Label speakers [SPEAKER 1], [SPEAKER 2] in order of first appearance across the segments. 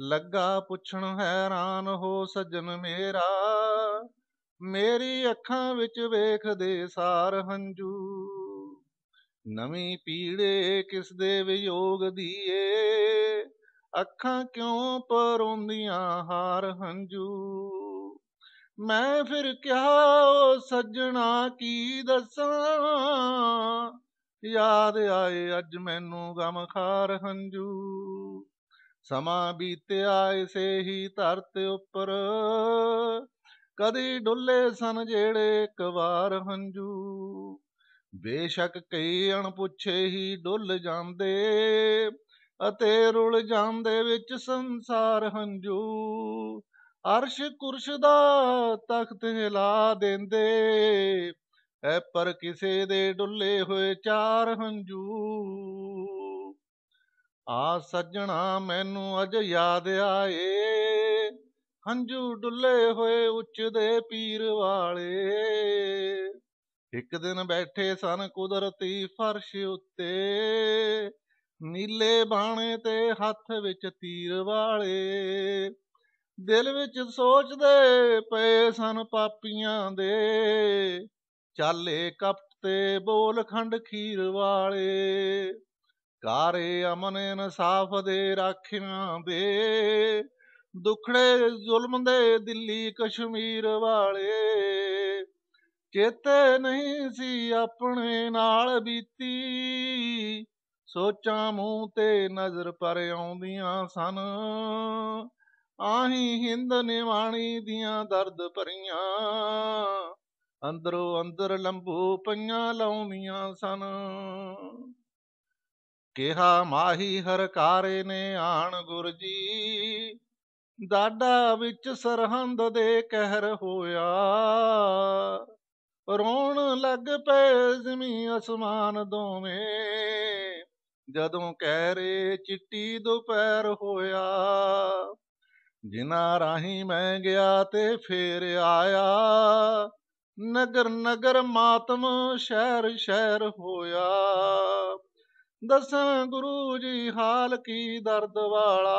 [SPEAKER 1] ਲੱਗਾ ਪੁੱਛਣ ਹੈਰਾਨ ਹੋ ਸੱਜਣ ਮੇਰਾ ਮੇਰੀ ਅੱਖਾਂ ਵਿੱਚ ਵੇਖਦੇ ਸਾਰ ਹੰਝੂ ਨਵੀਂ ਪੀੜੇ ਕਿਸ ਦੇ ਵਿਯੋਗ ਦੀ ਏ ਅੱਖਾਂ ਕਿਉਂ ਪਰੋਂਦੀਆਂ ਹਾਰ ਹੰਝੂ ਮੈਂ ਫਿਰ ਕਿਹਾ ਓ ਸੱਜਣਾ ਕੀ ਦੱਸਾਂ ਯਾਦ ਆਏ ਅੱਜ ਮੈਨੂੰ ਗਮਖਾਰ ਹੰਝੂ ਸਮਾਂ ਬੀਤਿਆ ਇਸੇ ਹੀ ਧਰਤ ਉੱਪਰ ਕਦੀ ਡੁੱਲੇ ਸਨ ਜਿਹੜੇ ਇੱਕ ਵਾਰ ਹੰਝੂ ਬੇਸ਼ੱਕ ਕਈ ਅਣਪੁੱਛੇ ਹੀ ਡੁੱਲ ਜਾਂਦੇ ਅਤੇ ਰੁਲ ਜਾਂਦੇ ਵਿੱਚ ਸੰਸਾਰ ਹੰਝੂ ਅਰਸ਼ ਕੁਰਸ਼ ਦਾ ਤਖਤ ਹਿਲਾ ਦਿੰਦੇ ਐ ਪਰ ਕਿਸੇ ਦੇ ਡੁੱਲੇ ਹੋਏ ਚਾਰ ਹੰਝੂ ਆ ਸੱਜਣਾ ਮੈਨੂੰ ਅਜ ਯਾਦ ਆਏ ਹੰਝੂ ਡੁੱਲੇ ਹੋਏ ਉੱਚਦੇ ਪੀਰ ਵਾਲੇ ਇੱਕ ਦਿਨ ਬੈਠੇ ਸਨ ਕੁਦਰਤੀ ਫਰਸ਼ ਉੱਤੇ ਨੀਲੇ ਬਾਣੇ ਤੇ ਹੱਥ ਵਿੱਚ ਤੀਰ ਵਾਲੇ ਦਿਲ ਵਿੱਚ ਸੋਚਦੇ ਪਏ ਸਨ ਪਾਪੀਆਂ ਦੇ ਚਾਲੇ ਕਪਟ ਤੇ ਬੋਲ ਖੰਡ ਖੀਰ ਵਾਲੇ ਕਾਰੇ ਅਮਨ ਇਨਸਾਫ ਦੇ ਰਾਖਿਆ ਬੇ ਦੁਖੜੇ ਜ਼ੁਲਮ ਦੇ ਦਿੱਲੀ ਕਸ਼ਮੀਰ ਵਾਲੇ ਚੇਤੇ ਨਹੀਂ ਸੀ ਆਪਣੇ ਨਾਲ ਬੀਤੀ ਸੋਚਾਂ ਮੂੰਹ ਤੇ ਨਜ਼ਰ ਪਰ ਆਉਂਦੀਆਂ ਸਨ ਆਹੀ ਹਿੰਦ ਨਿਵਾਣੀ ਦੀਆਂ ਦਰਦ ਭਰੀਆਂ ਅੰਦਰੋਂ ਅੰਦਰ ਲੰਬੂ ਪਈਆਂ ਲਾਉਂਦੀਆਂ ਸਨ ਕਿਹਾ ਮਾਹੀ ਹਰਕਾਰੇ ਨੇ ਆਣ ਗੁਰ ਜੀ ਦਾਡਾ ਵਿੱਚ ਸਰਹੰਦ ਦੇ ਕਹਿਰ ਹੋਇਆ ਰੋਣ ਲੱਗ ਪਏ ਜ਼ਮੀਨ ਅਸਮਾਨ ਦੋਵੇਂ ਜਦੋਂ ਕਹਿ ਰੇ ਚਿੱਟੀ ਦੁਪਹਿਰ ਹੋਇਆ ਜਿਨਾ ਰਾਹੀ ਮੈਂ ਗਿਆ ਤੇ ਫੇਰ ਆਇਆ ਨਗਰ ਨਗਰ ਮਾਤਮ ਸ਼ਹਿਰ ਸ਼ਹਿਰ ਹੋਇਆ ਦਸਾਂ ਗੁਰੂ ਜੀ ਹਾਲ ਕੀ ਦਰਦ ਵਾਲਾ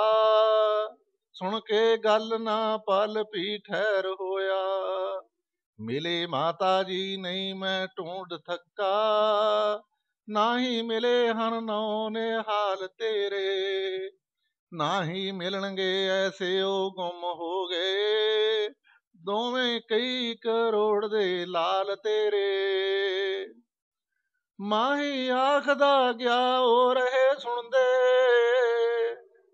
[SPEAKER 1] ਸੁਣ ਕੇ ਗੱਲ ਨਾ ਪਲ ਪੀ ਠਹਿਰ ਹੋਇਆ ਮਿਲੇ ਮਾਤਾ ਜੀ ਨਹੀਂ ਮੈਂ ਢੂੰਡ ਥੱਕਾ ਨਾਹੀ ਮਿਲੇ ਹਨ ਨੌ ਨੇ ਹਾਲ ਤੇਰੇ ਨਾਹੀ ਮਿਲਣਗੇ ਐਸੇ ਉਹ ਗੁੰਮ ਹੋ ਗਏ ਦੋਵੇਂ ਕਈ ਕਰੋੜ ਦੇ ਲਾਲ ਤੇਰੇ ਮਾਹੀ ਆਖਦਾ ਗਿਆ ਹੋ ਰਹੇ ਸੁਣਦੇ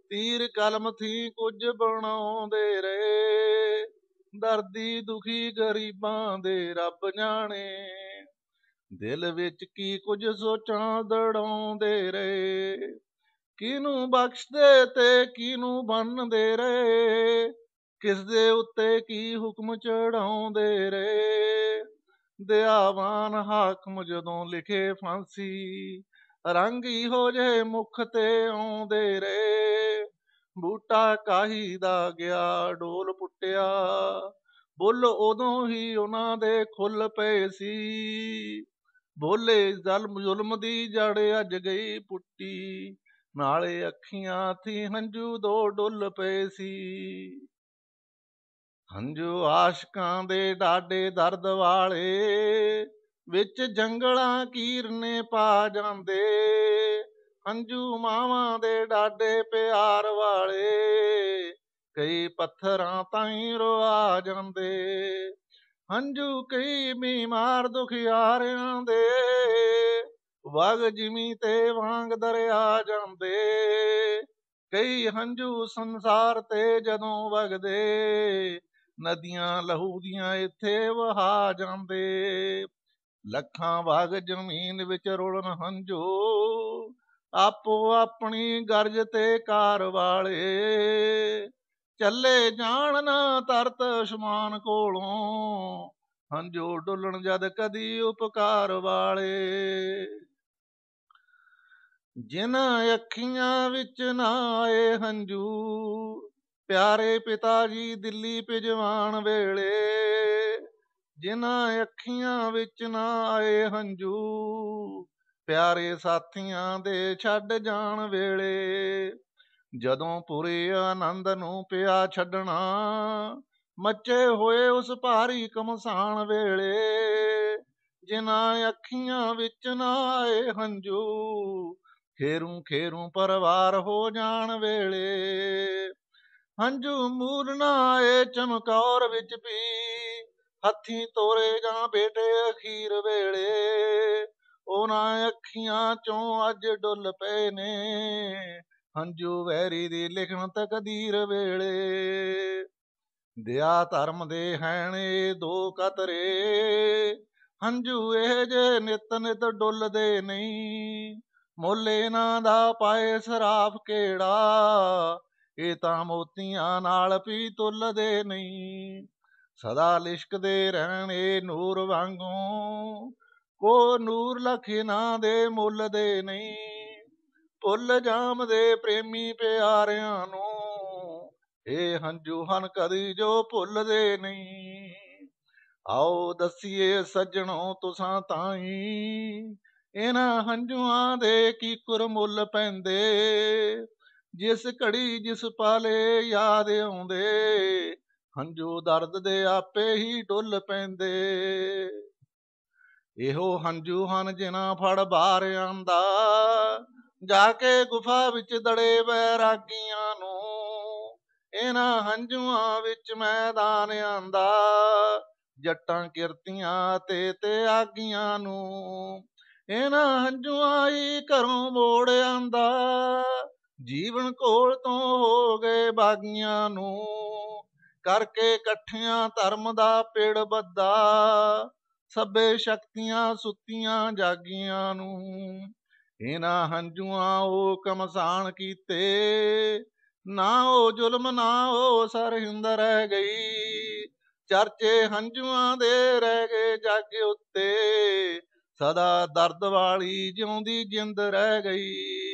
[SPEAKER 1] ਤੀਰ ਕਲਮ ਥੀ ਕੁਝ ਬਣਾਉਂਦੇ ਰਹੇ ਦਰਦੀ ਦੁਖੀ ਗਰੀਬਾਂ ਦੇ ਰੱਬ ਜਾਣੇ ਦਿਲ ਵਿੱਚ ਕੀ ਕੁਝ ਸੋਚਾਂ ਦੜਾਉਂਦੇ ਰਹੇ ਕਿਨੂੰ ਬਖਸ਼ਦੇ ਤੇ ਕਿਨੂੰ ਬੰਨਦੇ ਰਹੇ ਕਿਸ ਦੇ ਉੱਤੇ ਕੀ ਹੁਕਮ ਚੜਾਉਂਦੇ ਰਹੇ ਦਿਆਵਾਨ ਹਾਕਮ ਜਦੋਂ ਲਿਖੇ ਫਾਂਸੀ ਰੰਗ ਹੀ ਹੋ ਜੇ ਮੁਖ ਤੇ ਆਉਂਦੇ ਰੇ ਬੂਟਾ ਕਾਹੀ ਦਾ ਗਿਆ ਡੋਲ ਪੁੱਟਿਆ ਬੁੱਲ ਉਦੋਂ ਹੀ ਉਹਨਾਂ ਦੇ ਖੁੱਲ ਪਏ ਸੀ ਬੋਲੇ ਜ਼ਲਮ ਜ਼ੁਲਮ ਦੀ ਜੜ ਅੱਜ ਗਈ ਪੁੱਟੀ ਨਾਲੇ ਅੱਖੀਆਂ ਥੀ ਹੰਝੂ ਦੋ ਡੁੱਲ ਪਏ ਸੀ ਹੰਝੂ ਆਸ਼ਕਾਂ ਦੇ ਡਾਡੇ ਦਰਦ ਵਾਲੇ ਵਿੱਚ ਜੰਗਲਾਂ ਕੀਰਨੇ ਪਾ ਜਾਂਦੇ ਹੰਝੂ ਮਾਵਾਂ ਦੇ ਡਾਡੇ ਪਿਆਰ ਵਾਲੇ ਕਈ ਪੱਥਰਾਂ ਤਾਈਂ ਰਵਾ ਜਾਂਦੇ ਹੰਝੂ ਕਈ ਬਿਮਾਰ ਦੁਖਿਆਰਿਆਂ ਦੇ ਵਗ ਜਿਮੀ ਤੇ ਵਾਂਗ ਦਰਿਆ ਜਾਂਦੇ ਕਈ ਹੰਝੂ ਸੰਸਾਰ ਤੇ ਜਦੋਂ ਵਗਦੇ ਨਦੀਆਂ ਲਹੂ ਦੀਆਂ ਇੱਥੇ ਵਹਾ ਜਾਂਦੇ ਲੱਖਾਂ ਵਾਗ ਜ਼ਮੀਨ ਵਿੱਚ ਰੋਲਣ ਹੰਝੋ ਆਪੋ ਆਪਣੀ ਗਰਜ ਤੇ ਕਾਰ ਵਾਲੇ ਚੱਲੇ ਜਾਣ ਨਾ ਤਰਤ ਅਸਮਾਨ ਕੋਲੋਂ ਹੰਝੋ ਡੁੱਲਣ ਜਦ ਕਦੀ ਉਪਕਾਰ ਵਾਲੇ ਜਿਨ੍ਹਾਂ ਅੱਖੀਆਂ ਵਿੱਚ ਨਾ ਆਏ ਹੰਝੂ ਪਿਆਰੇ ਪਿਤਾ ਜੀ ਦਿੱਲੀ ਭਿਜਵਾਣ ਵੇਲੇ ਜਿਨ੍ਹਾਂ ਅੱਖੀਆਂ ਵਿੱਚ ਨਾ ਆਏ ਹੰਝੂ ਪਿਆਰੇ ਸਾਥੀਆਂ ਦੇ ਛੱਡ ਜਾਣ ਵੇਲੇ ਜਦੋਂ ਪੁਰੇ ਆਨੰਦ ਨੂੰ ਪਿਆ ਛੱਡਣਾ ਮੱਚੇ ਹੋਏ ਉਸ ਭਾਰੀ ਕਮਸਾਨ ਵੇਲੇ ਜਿਨ੍ਹਾਂ ਅੱਖੀਆਂ ਵਿੱਚ ਨਾ ਆਏ ਹੰਝੂ ਖੇਰੂ ਖੇਰੂ ਪਰਵਾਰ ਹੋ ਜਾਣ ਵੇਲੇ ਹੰਝੂ ਮੂਰਨਾ ਏ ਚਮਕੌਰ ਵਿੱਚ ਪੀ ਹੱਥੀ ਤੋਰੇ ਜਾਂ ਬੇਟੇ ਅਖੀਰ ਵੇਲੇ ਉਹਨਾਂ ਅੱਖੀਆਂ ਚੋਂ ਅੱਜ ਡੁੱਲ ਪਏ ਨੇ ਹੰਝੂ ਵੈਰੀ ਦੀ ਲਿਖਣ ਤਕਦੀਰ ਵੇਲੇ ਦਿਆ ਧਰਮ ਦੇ ਹੈਣ ਦੋ ਕਤਰੇ ਹੰਝੂ ਇਹ ਜੇ ਨਿਤ ਨਿਤ ਡੁੱਲਦੇ ਨਹੀਂ ਮੋਲੇ ਨਾ ਦਾ ਪਾਏ ਸਰਾਫ ਕਿਹੜਾ ਇਹ ਤਾਂ ਮੋਤੀਆਂ ਨਾਲ ਵੀ ਤੁਲਦੇ ਨਹੀਂ ਸਦਾ ਲਿਸ਼ਕਦੇ ਰਹਿਣ ਇਹ ਨੂਰ ਵਾਂਗੂ ਕੋ ਨੂਰ ਲਖਨਾ ਦੇ ਮੁੱਲ ਦੇ ਨਹੀਂ ਭੁੱਲ ਜਾਮ ਦੇ ਪ੍ਰੇਮੀ ਪਿਆਰਿਆਂ ਨੂੰ ਇਹ ਹੰਝੂ ਹਨ ਕਦੀ ਜੋ ਭੁੱਲਦੇ ਨਹੀਂ ਆਓ ਦਸੀਏ ਸੱਜਣੋ ਤੁਸਾਂ ਤਾਈ ਇਹਨਾਂ ਹੰਝੂਆਂ ਦੇ ਕੀ ਕੁਰ ਮੁੱਲ ਪੈਂਦੇ ਜਿਸ ਘੜੀ ਜਿਸ ਪਾਲੇ ਯਾਦ ਆਉਂਦੇ ਹੰਝੂ ਦਰਦ ਦੇ ਆਪੇ ਹੀ ਡੁੱਲ ਪੈਂਦੇ ਇਹੋ ਹੰਝੂ ਹਨ ਜਿਨ੍ਹਾਂ ਫੜ ਬਾਰ ਆਂਦਾ ਜਾ ਕੇ ਗੁਫਾ ਵਿੱਚ ਦੜੇ ਬੈਰਾਗੀਆਂ ਨੂੰ ਇਹਨਾਂ ਹੰਝੂਆਂ ਵਿੱਚ ਮੈਦਾਨ ਆਂਦਾ ਜੱਟਾਂ ਕਿਰਤੀਆਂ ਤੇ ਤੇ ਆਗੀਆਂ ਨੂੰ ਇਹਨਾਂ ਹੰਝੂਆਂ ਹੀ ਘਰੋਂ ਮੋੜ ਆਂਦਾ ਜੀਵਨ ਕੋਲ ਤੋਂ ਹੋ ਗਏ ਬਾਗੀਆਂ ਨੂੰ ਕਰਕੇ ਇਕੱਠਿਆਂ ਧਰਮ ਦਾ ਪੇੜ ਬੱਦਾ ਸਭੇ ਸ਼ਕਤੀਆਂ ਸੁੱਤੀਆਂ ਜਾਗੀਆਂ ਨੂੰ ਇਹਨਾਂ ਹੰਝੂਆਂ ਉਹ ਕਮਸਾਨ ਕੀਤੇ ਨਾ ਉਹ ਜ਼ੁਲਮ ਨਾ ਉਹ ਸਰਹਿੰਦ ਰਹਿ ਗਈ ਚਰਚੇ ਹੰਝੂਆਂ ਦੇ ਰਹਿ ਗਏ ਜੱਗ ਉੱਤੇ ਸਦਾ ਦਰਦ ਵਾਲੀ ਜਿਉਂਦੀ ਜਿੰਦ ਰਹਿ ਗਈ